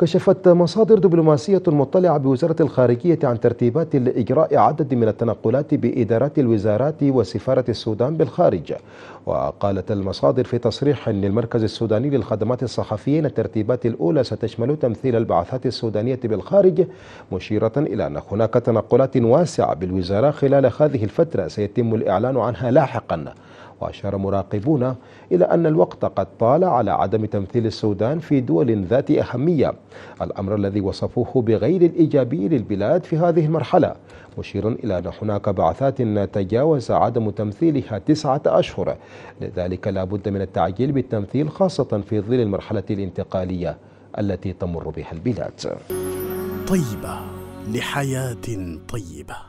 كشفت مصادر دبلوماسية مطلعة بوزارة الخارجية عن ترتيبات لإجراء عدد من التنقلات بإدارات الوزارات وسفارة السودان بالخارج وقالت المصادر في تصريح للمركز السوداني للخدمات الصحفية أن الترتيبات الأولى ستشمل تمثيل البعثات السودانية بالخارج مشيرة إلى أن هناك تنقلات واسعة بالوزارة خلال هذه الفترة سيتم الإعلان عنها لاحقاً وأشار مراقبون إلى أن الوقت قد طال على عدم تمثيل السودان في دول ذات أهمية الأمر الذي وصفوه بغير الإيجابي للبلاد في هذه المرحلة مشيرا إلى أن هناك بعثات تجاوز عدم تمثيلها تسعة أشهر لذلك لا بد من التعجيل بالتمثيل خاصة في ظل المرحلة الانتقالية التي تمر بها البلاد طيبة لحياة طيبة